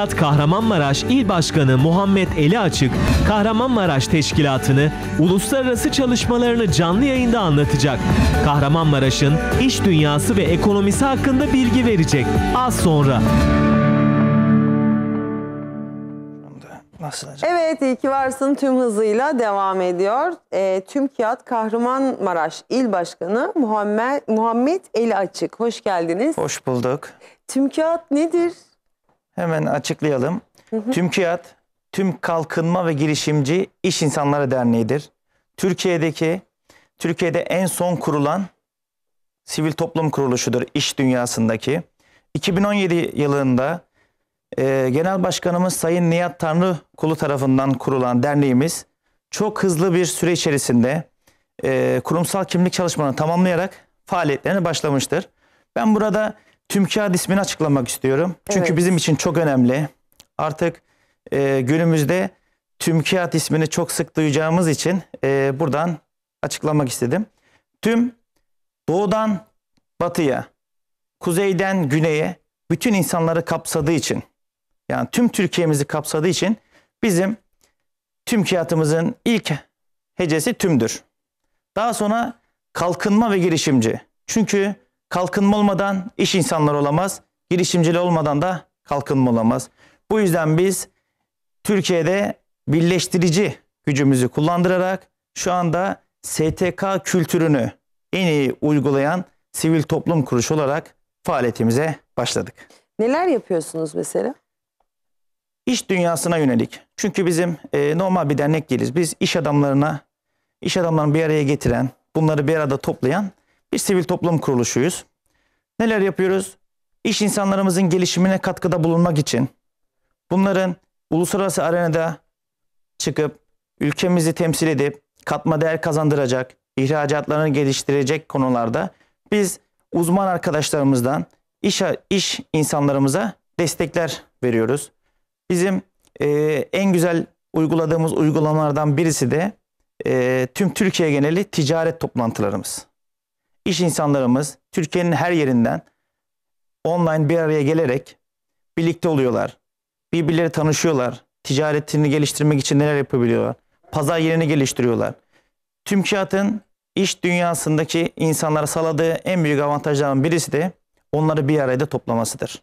Teşkilat Kahramanmaraş İl Başkanı Muhammed Eli Açık, Kahramanmaraş Teşkilatı'nı, uluslararası çalışmalarını canlı yayında anlatacak. Kahramanmaraş'ın iş dünyası ve ekonomisi hakkında bilgi verecek. Az sonra. Nasıl acaba? Evet iyi ki varsın tüm hızıyla devam ediyor. E, tüm Kağıt Kahramanmaraş İl Başkanı Muhammed, Muhammed Eli Açık. Hoş geldiniz. Hoş bulduk. Tüm Kağıt nedir? Hemen açıklayalım. Hı TÜMKİAD, Tüm Kalkınma ve Girişimci İş İnsanları Derneği'dir. Türkiye'deki, Türkiye'de en son kurulan sivil toplum kuruluşudur iş dünyasındaki. 2017 yılında e, Genel Başkanımız Sayın Nihat Tanrı kulu tarafından kurulan derneğimiz çok hızlı bir süre içerisinde e, kurumsal kimlik çalışmalarını tamamlayarak faaliyetlerine başlamıştır. Ben burada TÜMKAD ismini açıklamak istiyorum. Çünkü evet. bizim için çok önemli. Artık e, günümüzde TÜMKAD ismini çok sık duyacağımız için e, buradan açıklamak istedim. Tüm doğudan batıya, kuzeyden güneye bütün insanları kapsadığı için yani tüm Türkiye'mizi kapsadığı için bizim TÜMKİAD'ımızın ilk hecesi tümdür. Daha sonra kalkınma ve girişimci. Çünkü Kalkınma olmadan iş insanları olamaz. Girişimcili olmadan da kalkınma olamaz. Bu yüzden biz Türkiye'de birleştirici gücümüzü kullandırarak şu anda STK kültürünü en iyi uygulayan sivil toplum kuruluşu olarak faaliyetimize başladık. Neler yapıyorsunuz mesela? İş dünyasına yönelik. Çünkü bizim e, normal bir dernek değiliz. Biz iş adamlarına, iş adamlarını bir araya getiren, bunları bir arada toplayan bir sivil toplum kuruluşuyuz. Neler yapıyoruz? İş insanlarımızın gelişimine katkıda bulunmak için bunların uluslararası arenada çıkıp ülkemizi temsil edip katma değer kazandıracak, ihracatlarını geliştirecek konularda biz uzman arkadaşlarımızdan iş, iş insanlarımıza destekler veriyoruz. Bizim e, en güzel uyguladığımız uygulamalardan birisi de e, tüm Türkiye geneli ticaret toplantılarımız iş insanlarımız Türkiye'nin her yerinden online bir araya gelerek birlikte oluyorlar. Birbirleri tanışıyorlar. Ticaretini geliştirmek için neler yapabiliyorlar. Pazar yerini geliştiriyorlar. Tümkiyat'ın iş dünyasındaki insanlara sağladığı en büyük avantajların birisi de onları bir araya toplamasıdır.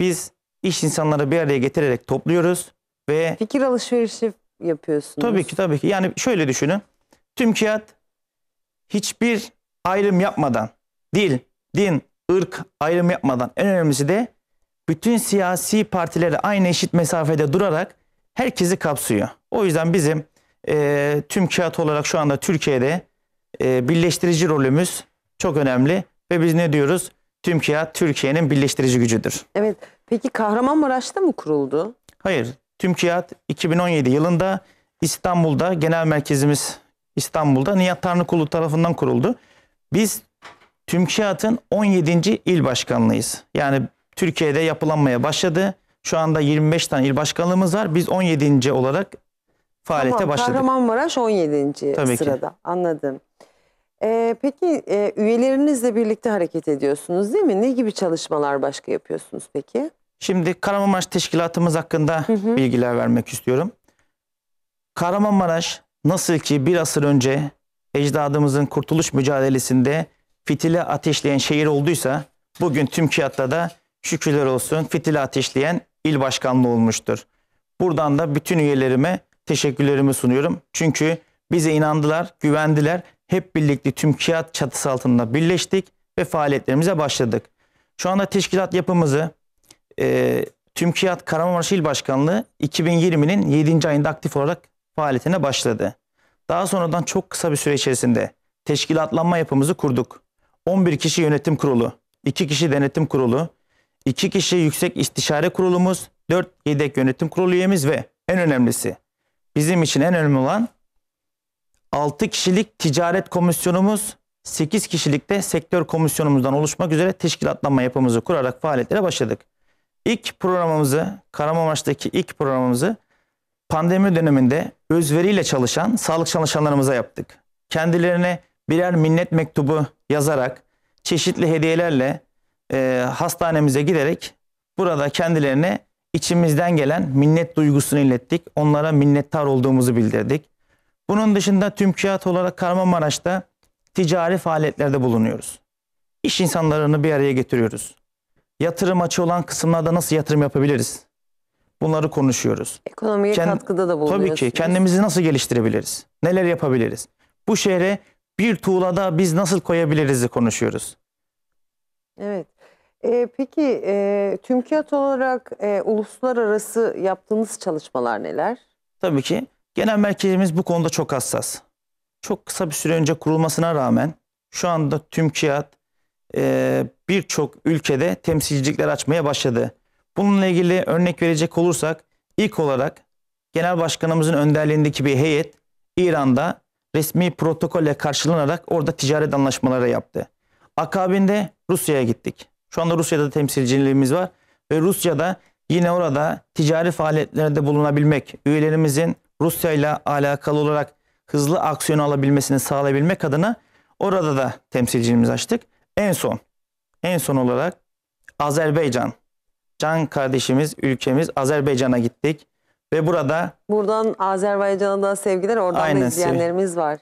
Biz iş insanları bir araya getirerek topluyoruz ve fikir alışverişi yapıyorsunuz. Tabii ki tabii ki. Yani şöyle düşünün. Tümkiyat hiçbir ayrım yapmadan, dil, din, ırk ayrım yapmadan en önemlisi de bütün siyasi partileri aynı eşit mesafede durarak herkesi kapsıyor. O yüzden bizim e, tüm kağıt olarak şu anda Türkiye'de e, birleştirici rolümüz çok önemli ve biz ne diyoruz? Tüm kağıt Türkiye'nin birleştirici gücüdür. Evet. Peki Kahramanmaraş'ta mı kuruldu? Hayır. Tüm kağıt 2017 yılında İstanbul'da genel merkezimiz İstanbul'da Nihat Tanrıkulu tarafından kuruldu. Biz TÜMKİAD'ın 17. il başkanlığıyız. Yani Türkiye'de yapılanmaya başladı. Şu anda 25 tane il başkanlığımız var. Biz 17. olarak faaliyete tamam, başladık. Kahramanmaraş 17. Tabii sırada. Ki. Anladım. Ee, peki e, üyelerinizle birlikte hareket ediyorsunuz değil mi? Ne gibi çalışmalar başka yapıyorsunuz peki? Şimdi Kahramanmaraş Teşkilatımız hakkında hı hı. bilgiler vermek istiyorum. Kahramanmaraş nasıl ki bir asır önce ecdadımızın kurtuluş mücadelesinde fitili ateşleyen şehir olduysa bugün tüm kiyatta da şükürler olsun fitili ateşleyen il başkanlığı olmuştur. Buradan da bütün üyelerime teşekkürlerimi sunuyorum. Çünkü bize inandılar, güvendiler. Hep birlikte tüm kiyat çatısı altında birleştik ve faaliyetlerimize başladık. Şu anda teşkilat yapımızı e, kiyat Kahramanmaraş İl Başkanlığı 2020'nin 7. ayında aktif olarak faaliyetine başladı. Daha sonradan çok kısa bir süre içerisinde teşkilatlanma yapımızı kurduk. 11 kişi yönetim kurulu, 2 kişi denetim kurulu, 2 kişi yüksek istişare kurulumuz, 4 yedek yönetim kurulu üyemiz ve en önemlisi bizim için en önemli olan 6 kişilik ticaret komisyonumuz, 8 kişilik de sektör komisyonumuzdan oluşmak üzere teşkilatlanma yapımızı kurarak faaliyetlere başladık. İlk programımızı, Kahramanmaraş'taki ilk programımızı pandemi döneminde özveriyle çalışan sağlık çalışanlarımıza yaptık. Kendilerine birer minnet mektubu yazarak, çeşitli hediyelerle e, hastanemize giderek burada kendilerine içimizden gelen minnet duygusunu ilettik. Onlara minnettar olduğumuzu bildirdik. Bunun dışında tüm tümkiyat olarak Kahramanmaraş'ta ticari faaliyetlerde bulunuyoruz. İş insanlarını bir araya getiriyoruz. Yatırım açı olan kısımlarda nasıl yatırım yapabiliriz? Bunları konuşuyoruz. Ekonomiye Kend, katkıda da bulunuyoruz. Tabii ki. Kendimizi nasıl geliştirebiliriz? Neler yapabiliriz? Bu şehre bir tuğlada biz nasıl koyabiliriz konuşuyoruz. Evet. E, peki e, TÜMKİAD olarak e, uluslararası yaptığınız çalışmalar neler? Tabii ki. Genel merkezimiz bu konuda çok hassas. Çok kısa bir süre önce kurulmasına rağmen şu anda TÜMKİAD e, birçok ülkede temsilcilikler açmaya başladı. Bununla ilgili örnek verecek olursak ilk olarak Genel Başkanımızın önderliğindeki bir heyet İran'da resmi protokolle karşılanarak orada ticaret anlaşmaları yaptı. Akabinde Rusya'ya gittik. Şu anda Rusya'da temsilciliğimiz var ve Rusya'da yine orada ticari faaliyetlerde bulunabilmek, üyelerimizin Rusya ile alakalı olarak hızlı aksiyon alabilmesini sağlayabilmek adına orada da temsilciliğimizi açtık. En son, en son olarak Azerbaycan can kardeşimiz, ülkemiz Azerbaycan'a gittik. Ve burada... Buradan Azerbaycan'a sevgiler, oradan aynen, da izleyenlerimiz var.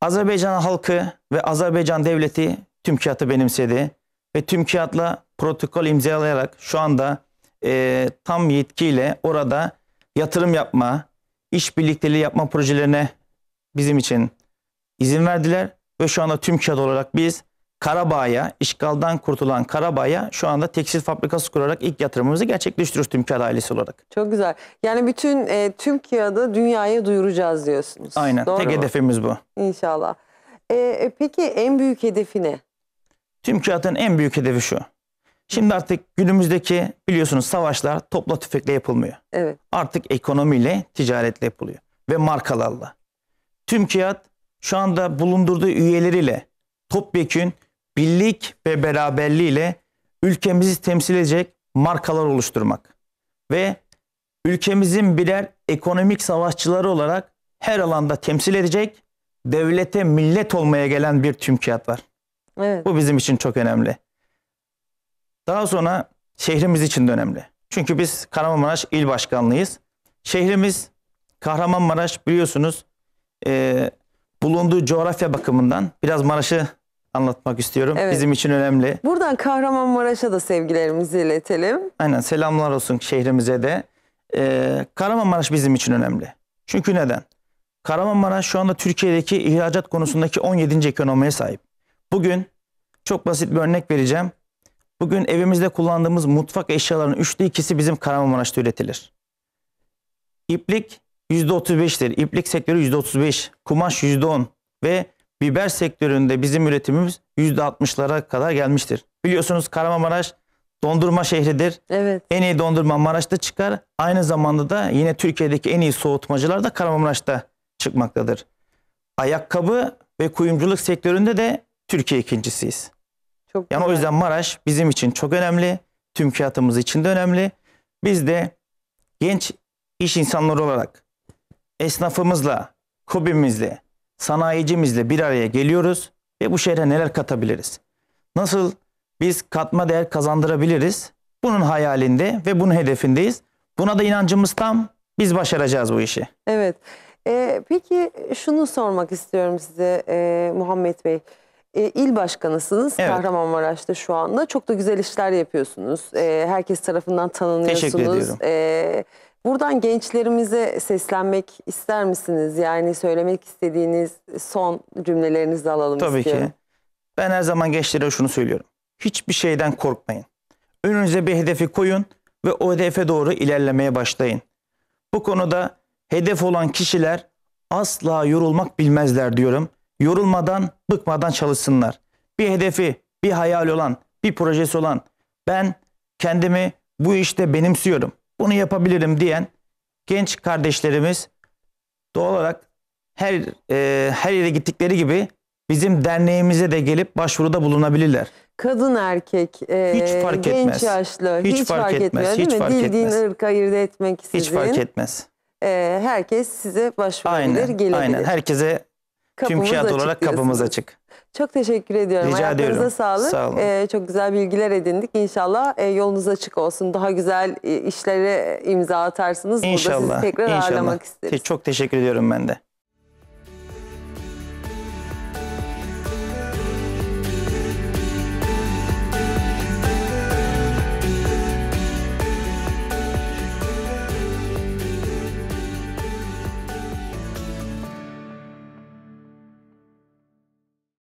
Azerbaycan halkı ve Azerbaycan devleti tümkiyatı benimsedi. Ve tümkiyatla protokol imzalayarak şu anda e, tam yetkiyle orada yatırım yapma, iş birlikteliği yapma projelerine bizim için izin verdiler. Ve şu anda tümkiyat olarak biz Karabağ'a, işgaldan kurtulan Karabağ'a şu anda tekstil fabrikası kurarak ilk yatırımımızı gerçekleştiriyoruz Tümkar ailesi olarak. Çok güzel. Yani bütün e, tüm dünyaya duyuracağız diyorsunuz. Aynen. Doğru Tek mu? hedefimiz bu. İnşallah. E, e, peki en büyük hedefi ne? Tüm en büyük hedefi şu. Şimdi artık günümüzdeki biliyorsunuz savaşlar topla tüfekle yapılmıyor. Evet. Artık ekonomiyle, ticaretle yapılıyor ve markalarla. Tüm şu anda bulundurduğu üyeleriyle topyekün birlik ve ile ülkemizi temsil edecek markalar oluşturmak ve ülkemizin birer ekonomik savaşçıları olarak her alanda temsil edecek devlete millet olmaya gelen bir tümkiyat var. Evet. Bu bizim için çok önemli. Daha sonra şehrimiz için de önemli. Çünkü biz Kahramanmaraş İl Başkanlığıyız. Şehrimiz Kahramanmaraş biliyorsunuz e, bulunduğu coğrafya bakımından biraz Maraş'ı anlatmak istiyorum. Evet. Bizim için önemli. Buradan Kahramanmaraş'a da sevgilerimizi iletelim. Aynen selamlar olsun şehrimize de. Ee, Kahramanmaraş bizim için önemli. Çünkü neden? Kahramanmaraş şu anda Türkiye'deki ihracat konusundaki 17. ekonomiye sahip. Bugün çok basit bir örnek vereceğim. Bugün evimizde kullandığımız mutfak eşyalarının üçte ikisi bizim Kahramanmaraş'ta üretilir. İplik %35'tir. İplik sektörü %35, kumaş %10 ve biber sektöründe bizim üretimimiz %60'lara kadar gelmiştir. Biliyorsunuz Kahramanmaraş dondurma şehridir. Evet. En iyi dondurma Maraş'ta çıkar. Aynı zamanda da yine Türkiye'deki en iyi soğutmacılar da Kahramanmaraş'ta çıkmaktadır. Ayakkabı ve kuyumculuk sektöründe de Türkiye ikincisiyiz. Çok yani güzel. o yüzden Maraş bizim için çok önemli. Tüm kağıtımız için de önemli. Biz de genç iş insanları olarak esnafımızla, kobimizle, sanayicimizle bir araya geliyoruz ve bu şehre neler katabiliriz? Nasıl biz katma değer kazandırabiliriz? Bunun hayalinde ve bunun hedefindeyiz. Buna da inancımız tam. Biz başaracağız bu işi. Evet. Ee, peki şunu sormak istiyorum size e, Muhammed Bey. E, il başkanısınız evet. Kahramanmaraş'ta şu anda. Çok da güzel işler yapıyorsunuz. E, herkes tarafından tanınıyorsunuz. Teşekkür ediyorum. E, Buradan gençlerimize seslenmek ister misiniz? Yani söylemek istediğiniz son cümlelerinizi alalım Tabii istiyorum. ki. Ben her zaman gençlere şunu söylüyorum. Hiçbir şeyden korkmayın. Önünüze bir hedefi koyun ve o hedefe doğru ilerlemeye başlayın. Bu konuda hedef olan kişiler asla yorulmak bilmezler diyorum. Yorulmadan, bıkmadan çalışsınlar. Bir hedefi, bir hayal olan, bir projesi olan ben kendimi bu işte benimsiyorum bunu yapabilirim diyen genç kardeşlerimiz doğal olarak her e, her yere gittikleri gibi bizim derneğimize de gelip başvuruda bulunabilirler. Kadın erkek, e, hiç fark genç etmez. yaşlı, hiç, hiç fark, etmez, değil hiç mi? fark Bildiğin etmez. ırk ayırt etmek sizin. Hiç fark etmez. E, herkes size başvurabilir, aynen, gelebilir. Aynen, herkese kapımız Tüm kağıt açık olarak kapımız açık. Çok teşekkür ediyorum. Rica Ayaklarınıza ediyorum. sağlık. Sağ olun. Ee, çok güzel bilgiler edindik. İnşallah e, yolunuz açık olsun. Daha güzel e, işlere imza atarsınız. İnşallah. Burada sizi tekrar İnşallah. ağırlamak isteriz. Çok teşekkür ediyorum ben de.